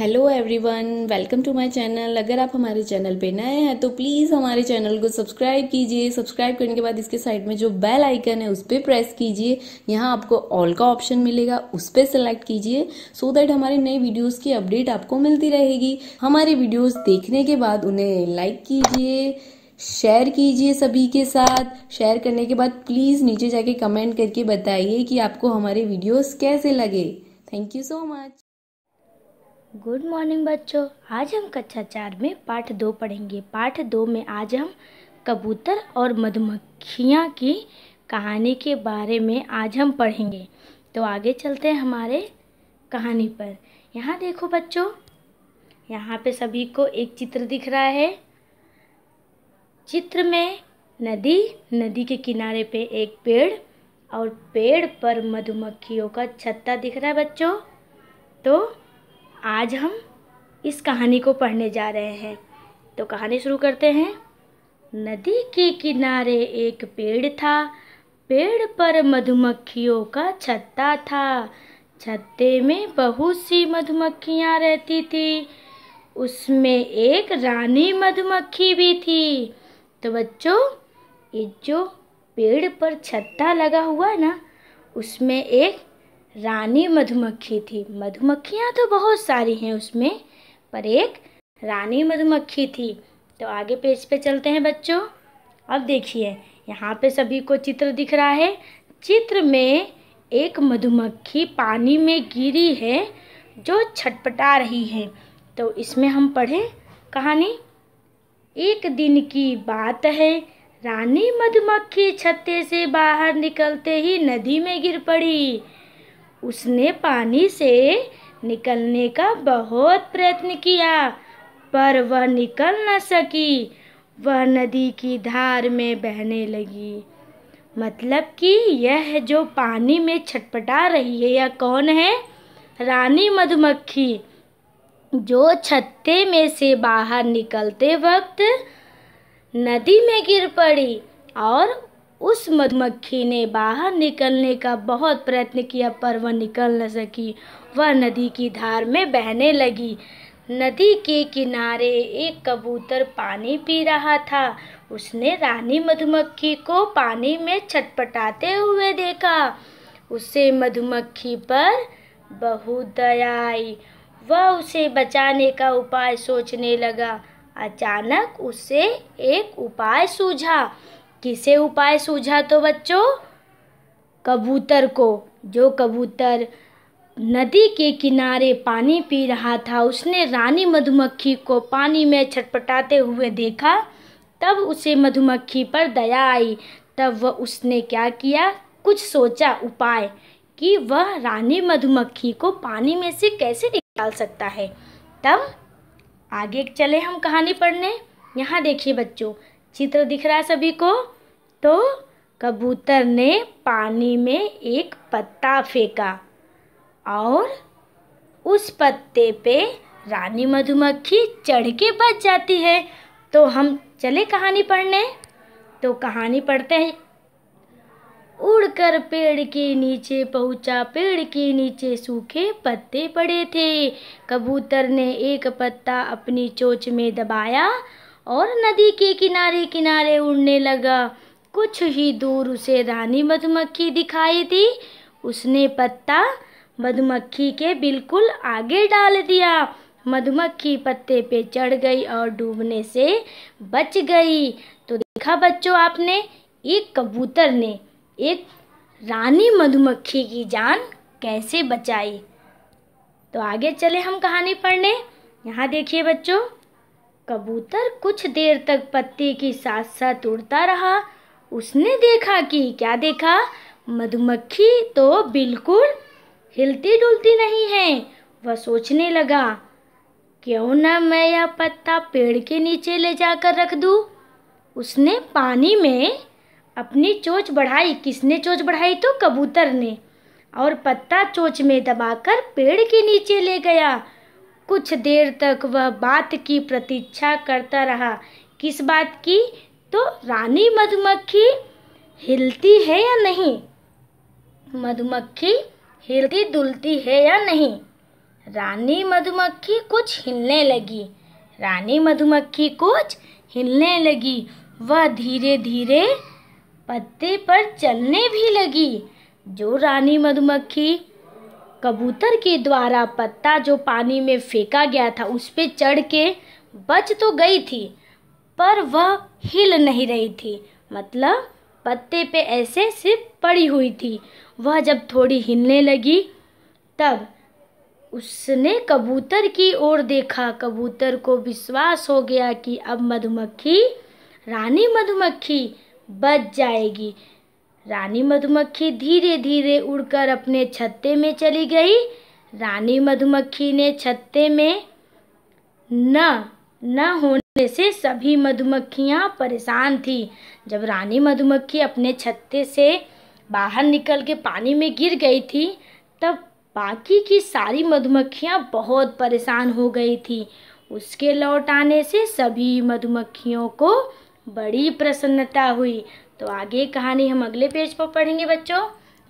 hello everyone welcome to my channel अगर आप हमारे चैनल पे नए हैं तो प्लीज़ हमारे चैनल को सब्सक्राइब कीजिए सब्सक्राइब करने के बाद इसके साइड में जो बेल आइकन है उस पर प्रेस कीजिए यहाँ आपको ऑल का ऑप्शन मिलेगा उस पर सेलेक्ट कीजिए सो दैट हमारे नए वीडियोस की अपडेट आपको मिलती रहेगी हमारे वीडियोस देखने के बाद उन्हें लाइक कीजिए शेयर कीजिए सभी के साथ शेयर करने के बाद प्लीज़ नीचे जाके कमेंट करके बताइए कि आपको हमारे वीडियोज़ कैसे लगे thank you so much good morning बच्चों आज हम कक्षा चार में पाठ दो पढ़ेंगे पाठ दो में आज हम कबूतर और मधुमक्खियाँ की कहानी के बारे में आज हम पढ़ेंगे तो आगे चलते हैं हमारे कहानी पर यहाँ देखो बच्चों यहाँ पे सभी को एक चित्र दिख रहा है चित्र में नदी नदी के किनारे पे एक पेड़ और पेड़ पर मधुमक्खियों का छत्ता दिख रहा है बच्चों तो आज हम इस कहानी को पढ़ने जा रहे हैं तो कहानी शुरू करते हैं नदी के किनारे एक पेड़ था पेड़ पर मधुमक्खियों का छत्ता था छत्ते में बहुत सी मधुमक्खियाँ रहती थी उसमें एक रानी मधुमक्खी भी थी तो बच्चों ये जो पेड़ पर छत्ता लगा हुआ है ना उसमें एक रानी मधुमक्खी थी मधुमक्खियाँ तो बहुत सारी हैं उसमें पर एक रानी मधुमक्खी थी तो आगे पेज पे चलते हैं बच्चों अब देखिए यहाँ पे सभी को चित्र दिख रहा है चित्र में एक मधुमक्खी पानी में गिरी है जो छटपटा रही है तो इसमें हम पढ़ें कहानी एक दिन की बात है रानी मधुमक्खी छत्ते से बाहर निकलते ही नदी में गिर पड़ी उसने पानी से निकलने का बहुत प्रयत्न किया पर वह निकल न सकी वह नदी की धार में बहने लगी मतलब कि यह जो पानी में छटपटा रही है यह कौन है रानी मधुमक्खी जो छत्ते में से बाहर निकलते वक्त नदी में गिर पड़ी और उस मधुमक्खी ने बाहर निकलने का बहुत प्रयत्न किया पर वह निकल न सकी वह नदी की धार में बहने लगी नदी के किनारे एक कबूतर पानी पी रहा था उसने रानी मधुमक्खी को पानी में छटपटाते हुए देखा उसे मधुमक्खी पर बहुत दया आई वह उसे बचाने का उपाय सोचने लगा अचानक उसे एक उपाय सूझा किसे उपाय सूझा तो बच्चों कबूतर को जो कबूतर नदी के किनारे पानी पी रहा था उसने रानी मधुमक्खी को पानी में छटपटाते हुए देखा तब उसे मधुमक्खी पर दया आई तब वह उसने क्या किया कुछ सोचा उपाय कि वह रानी मधुमक्खी को पानी में से कैसे निकाल सकता है तब आगे चले हम कहानी पढ़ने यहाँ देखिए बच्चों चित्र दिख रहा है सभी को तो कबूतर ने पानी में एक पत्ता फेंका और उस पत्ते पे रानी मधुमक्खी चढ़ के बच जाती है तो हम चले कहानी पढ़ने तो कहानी पढ़ते हैं उड़कर पेड़ के नीचे पहुंचा पेड़ के नीचे सूखे पत्ते पड़े थे कबूतर ने एक पत्ता अपनी चोच में दबाया और नदी के किनारे किनारे उड़ने लगा कुछ ही दूर उसे रानी मधुमक्खी दिखाई दी उसने पत्ता मधुमक्खी के बिल्कुल आगे डाल दिया मधुमक्खी पत्ते पे चढ़ गई और डूबने से बच गई तो देखा बच्चों आपने एक कबूतर ने एक रानी मधुमक्खी की जान कैसे बचाई तो आगे चले हम कहानी पढ़ने यहाँ देखिए बच्चों कबूतर कुछ देर तक पत्ते के साथ साथ उड़ता रहा उसने देखा कि क्या देखा मधुमक्खी तो बिल्कुल हिलती डुलती नहीं है वह सोचने लगा क्यों ना मैं यह पत्ता पेड़ के नीचे ले जाकर रख दूँ उसने पानी में अपनी चोच बढ़ाई किसने चोच बढ़ाई तो कबूतर ने और पत्ता चोच में दबाकर पेड़ के नीचे ले गया कुछ देर तक वह बात की प्रतीक्षा करता रहा किस बात की तो रानी मधुमक्खी हिलती है या नहीं मधुमक्खी हिलती दुलती है या नहीं रानी मधुमक्खी कुछ हिलने लगी रानी मधुमक्खी कुछ हिलने लगी वह धीरे धीरे पत्ते पर चलने भी लगी जो रानी मधुमक्खी कबूतर के द्वारा पत्ता जो पानी में फेंका गया था उस पर चढ़ के बच तो गई थी पर वह हिल नहीं रही थी मतलब पत्ते पे ऐसे सिर्फ पड़ी हुई थी वह जब थोड़ी हिलने लगी तब उसने कबूतर की ओर देखा कबूतर को विश्वास हो गया कि अब मधुमक्खी रानी मधुमक्खी बच जाएगी रानी मधुमक्खी धीरे धीरे उड़कर अपने छत्ते में चली गई रानी मधुमक्खी ने छत्ते में न न होने से सभी मधुमक्खियाँ परेशान थीं जब रानी मधुमक्खी अपने छत्ते से बाहर निकल के पानी में गिर गई थी तब बाकी की सारी मधुमक्खियाँ बहुत परेशान हो गई थी उसके लौट आने से सभी मधुमक्खियों को बड़ी प्रसन्नता हुई तो आगे कहानी हम अगले पेज पर पढ़ेंगे बच्चों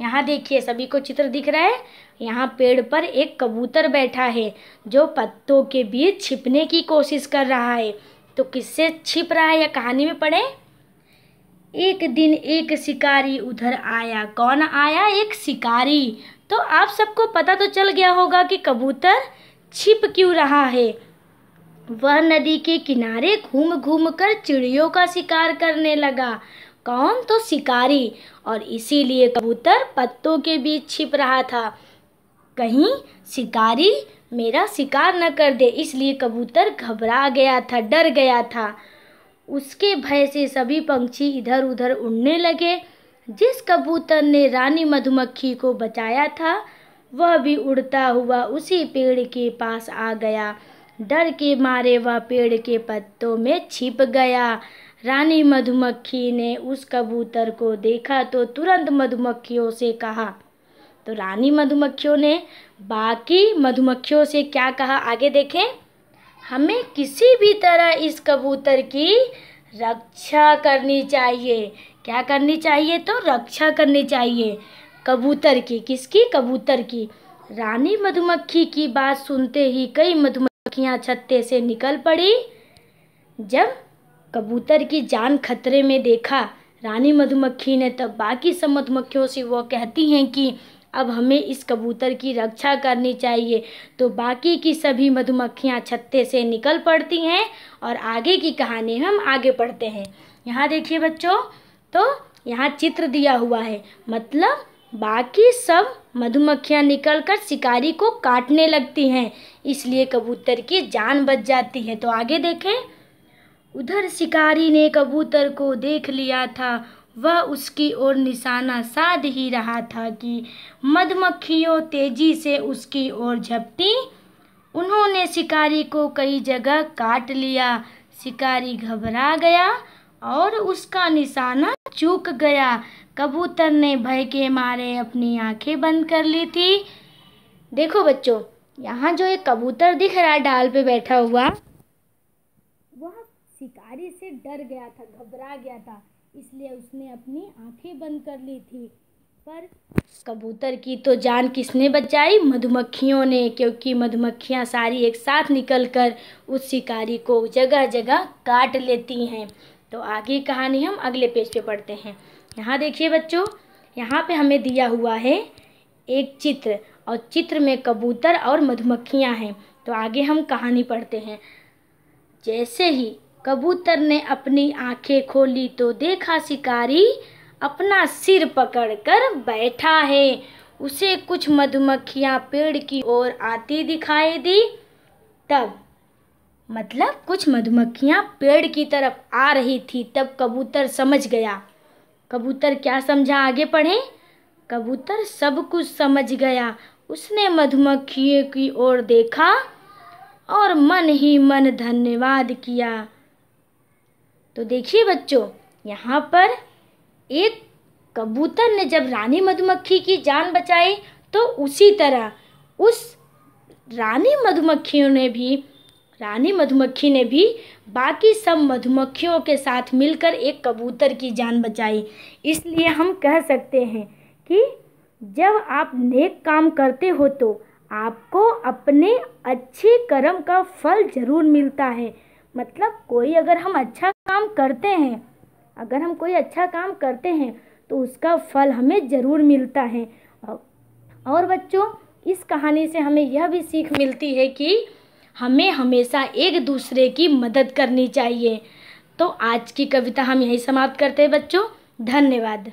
यहाँ देखिए सभी को चित्र दिख रहा है यहाँ पेड़ पर एक कबूतर बैठा है जो पत्तों के बीच छिपने की कोशिश कर रहा है तो किससे छिप रहा है यह कहानी में पढ़े एक दिन एक शिकारी उधर आया कौन आया एक शिकारी तो आप सबको पता तो चल गया होगा कि कबूतर छिप क्यों रहा है वह नदी के किनारे घूम घूम कर चिड़ियों का शिकार करने लगा कौन तो शिकारी और इसीलिए कबूतर पत्तों के बीच छिप रहा था कहीं शिकारी मेरा शिकार न कर दे इसलिए कबूतर घबरा गया था डर गया था उसके भय से सभी पंछी इधर उधर उड़ने लगे जिस कबूतर ने रानी मधुमक्खी को बचाया था वह भी उड़ता हुआ उसी पेड़ के पास आ गया डर के मारे वह पेड़ के पत्तों में छिप गया रानी मधुमक्खी ने उस कबूतर को देखा तो तुरंत मधुमक्खियों से कहा तो रानी मधुमक्खियों ने बाकी मधुमक्खियों से क्या कहा आगे देखें हमें किसी भी तरह इस कबूतर की रक्षा करनी चाहिए क्या करनी चाहिए तो रक्षा करनी चाहिए कबूतर की किसकी कबूतर की रानी मधुमक्खी की बात सुनते ही कई मधुमक्खियां छत्ते से निकल पड़ी जब कबूतर की जान खतरे में देखा रानी मधुमक्खी ने तब बाकी सब मधुमक्खियों से वो कहती हैं कि अब हमें इस कबूतर की रक्षा करनी चाहिए तो बाकी की सभी मधुमक्खियाँ छत्ते से निकल पड़ती हैं और आगे की कहानी हम आगे पढ़ते हैं यहाँ देखिए बच्चों तो यहाँ चित्र दिया हुआ है मतलब बाकी सब मधुमक्खियाँ निकलकर शिकारी को काटने लगती हैं इसलिए कबूतर की जान बच जाती है तो आगे देखें उधर शिकारी ने कबूतर को देख लिया था वह उसकी ओर निशाना साध ही रहा था कि मधुमक्खियों तेजी से उसकी ओर झपटी उन्होंने शिकारी को कई जगह काट लिया शिकारी घबरा गया और उसका निशाना चूक गया कबूतर ने भय के मारे अपनी आंखें बंद कर ली थी देखो बच्चों यहाँ जो एक कबूतर दिख रहा है डाल पे बैठा हुआ डर गया था घबरा गया था इसलिए उसने अपनी आंखें बंद कर ली थी पर कबूतर की तो जान किसने बचाई मधुमक्खियों ने क्योंकि मधुमक्खियां सारी एक साथ निकलकर उस शिकारी को जगह जगह काट लेती हैं तो आगे कहानी हम अगले पेज पे पढ़ते हैं यहाँ देखिए बच्चों यहाँ पे हमें दिया हुआ है एक चित्र और चित्र में कबूतर और मधुमक्खियाँ हैं तो आगे हम कहानी पढ़ते हैं जैसे ही कबूतर ने अपनी आंखें खोली तो देखा शिकारी अपना सिर पकड़कर बैठा है उसे कुछ मधुमक्खियां पेड़ की ओर आती दिखाई दी तब मतलब कुछ मधुमक्खियां पेड़ की तरफ आ रही थी तब कबूतर समझ गया कबूतर क्या समझा आगे पढ़े कबूतर सब कुछ समझ गया उसने मधुमक्खियों की ओर देखा और मन ही मन धन्यवाद किया तो देखिए बच्चों यहाँ पर एक कबूतर ने जब रानी मधुमक्खी की जान बचाई तो उसी तरह उस रानी मधुमक्खियों ने भी रानी मधुमक्खी ने भी बाकी सब मधुमक्खियों के साथ मिलकर एक कबूतर की जान बचाई इसलिए हम कह सकते हैं कि जब आप नेक काम करते हो तो आपको अपने अच्छे कर्म का फल ज़रूर मिलता है मतलब कोई अगर हम अच्छा काम करते हैं अगर हम कोई अच्छा काम करते हैं तो उसका फल हमें ज़रूर मिलता है और बच्चों इस कहानी से हमें यह भी सीख मिलती है कि हमें हमेशा एक दूसरे की मदद करनी चाहिए तो आज की कविता हम यही समाप्त करते हैं बच्चों धन्यवाद